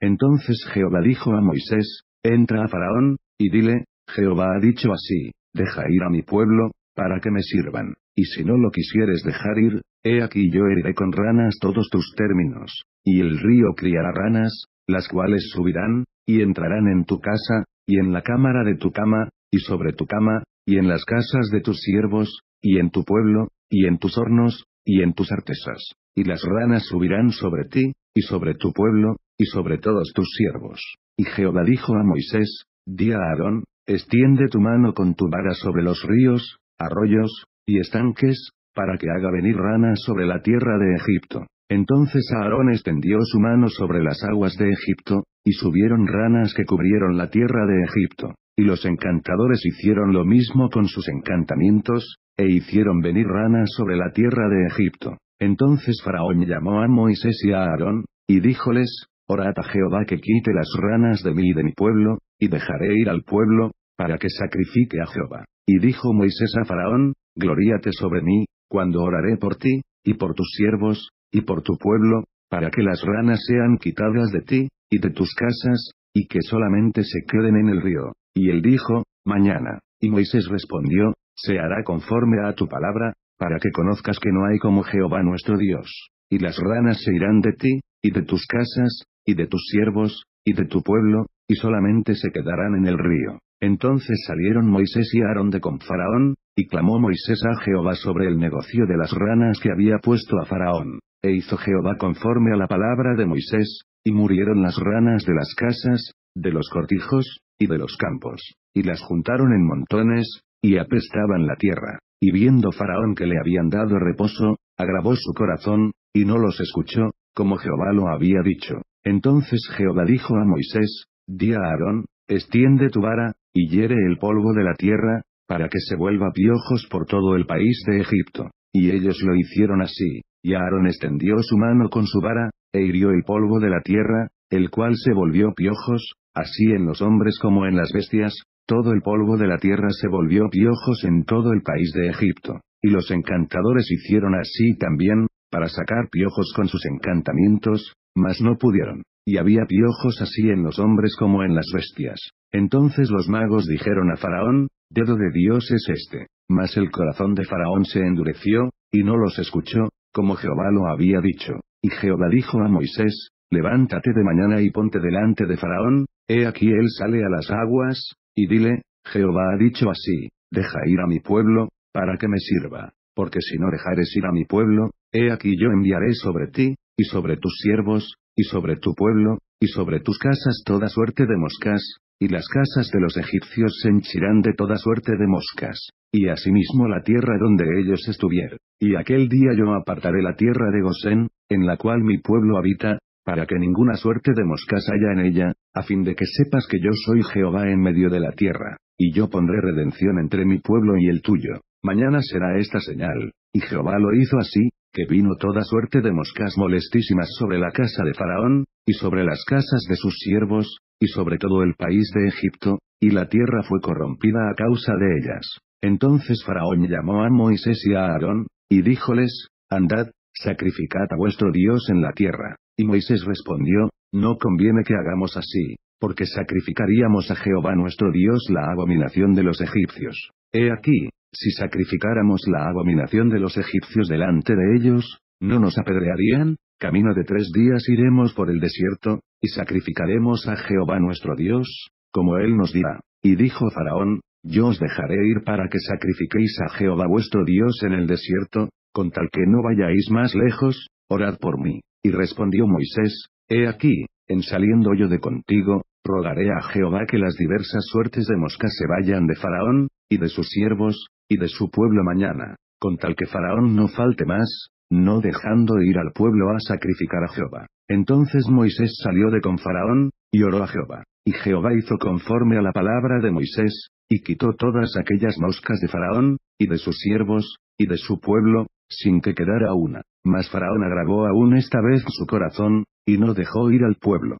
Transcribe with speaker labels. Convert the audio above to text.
Speaker 1: Entonces Jehová dijo a Moisés, entra a Faraón, y dile, Jehová ha dicho así, deja ir a mi pueblo, para que me sirvan, y si no lo quisieres dejar ir, he aquí yo heriré con ranas todos tus términos, y el río criará ranas, las cuales subirán, y entrarán en tu casa, y en la cámara de tu cama, y sobre tu cama, y en las casas de tus siervos, y en tu pueblo, y en tus hornos, y en tus artesas, y las ranas subirán sobre ti, y sobre tu pueblo, y sobre todos tus siervos. Y Jehová dijo a Moisés, Di a Aarón, extiende tu mano con tu vara sobre los ríos, arroyos, y estanques, para que haga venir ranas sobre la tierra de Egipto. Entonces Aarón extendió su mano sobre las aguas de Egipto, y subieron ranas que cubrieron la tierra de Egipto. Y los encantadores hicieron lo mismo con sus encantamientos, e hicieron venir ranas sobre la tierra de Egipto. Entonces Faraón llamó a Moisés y a Aarón, y díjoles, Orad a Jehová que quite las ranas de mí y de mi pueblo, y dejaré ir al pueblo, para que sacrifique a Jehová. Y dijo Moisés a Faraón, Gloríate sobre mí, cuando oraré por ti, y por tus siervos, y por tu pueblo, para que las ranas sean quitadas de ti, y de tus casas, y que solamente se queden en el río. Y él dijo, Mañana. Y Moisés respondió, Se hará conforme a tu palabra, para que conozcas que no hay como Jehová nuestro Dios. Y las ranas se irán de ti, y de tus casas, y de tus siervos, y de tu pueblo, y solamente se quedarán en el río. Entonces salieron Moisés y Aarón de con Faraón, y clamó Moisés a Jehová sobre el negocio de las ranas que había puesto a Faraón, e hizo Jehová conforme a la palabra de Moisés, y murieron las ranas de las casas, de los cortijos, y de los campos, y las juntaron en montones, y apestaban la tierra, y viendo Faraón que le habían dado reposo, agravó su corazón, y no los escuchó, como Jehová lo había dicho. Entonces Jehová dijo a Moisés, Di a Aarón, extiende tu vara, y hiere el polvo de la tierra, para que se vuelva piojos por todo el país de Egipto. Y ellos lo hicieron así, y Aarón extendió su mano con su vara, e hirió el polvo de la tierra, el cual se volvió piojos, así en los hombres como en las bestias, todo el polvo de la tierra se volvió piojos en todo el país de Egipto. Y los encantadores hicieron así también, para sacar piojos con sus encantamientos, mas no pudieron. Y había piojos así en los hombres como en las bestias. Entonces los magos dijeron a Faraón, dedo de Dios es este. Mas el corazón de Faraón se endureció, y no los escuchó, como Jehová lo había dicho. Y Jehová dijo a Moisés, levántate de mañana y ponte delante de Faraón, he aquí él sale a las aguas, y dile, Jehová ha dicho así, deja ir a mi pueblo, para que me sirva, porque si no dejares ir a mi pueblo, he aquí yo enviaré sobre ti, y sobre tus siervos, y sobre tu pueblo, y sobre tus casas toda suerte de moscas, y las casas de los egipcios se henchirán de toda suerte de moscas, y asimismo la tierra donde ellos estuvieren. Y aquel día yo apartaré la tierra de Gosén, en la cual mi pueblo habita, para que ninguna suerte de moscas haya en ella, a fin de que sepas que yo soy Jehová en medio de la tierra, y yo pondré redención entre mi pueblo y el tuyo. Mañana será esta señal. Y Jehová lo hizo así, que vino toda suerte de moscas molestísimas sobre la casa de Faraón, y sobre las casas de sus siervos, y sobre todo el país de Egipto, y la tierra fue corrompida a causa de ellas. Entonces Faraón llamó a Moisés y a Aarón, y díjoles, Andad, sacrificad a vuestro Dios en la tierra. Y Moisés respondió, No conviene que hagamos así, porque sacrificaríamos a Jehová nuestro Dios la abominación de los egipcios. He aquí, si sacrificáramos la abominación de los egipcios delante de ellos, ¿no nos apedrearían? Camino de tres días iremos por el desierto, y sacrificaremos a Jehová nuestro Dios, como él nos dirá. Y dijo Faraón, yo os dejaré ir para que sacrifiquéis a Jehová vuestro Dios en el desierto, con tal que no vayáis más lejos, orad por mí. Y respondió Moisés, He aquí, en saliendo yo de contigo, rogaré a Jehová que las diversas suertes de moscas se vayan de Faraón, y de sus siervos, y de su pueblo mañana, con tal que Faraón no falte más, no dejando ir al pueblo a sacrificar a Jehová. Entonces Moisés salió de con Faraón, y oró a Jehová, y Jehová hizo conforme a la palabra de Moisés, y quitó todas aquellas moscas de Faraón, y de sus siervos, y de su pueblo, sin que quedara una. Mas Faraón agravó aún esta vez su corazón, y no dejó ir al pueblo.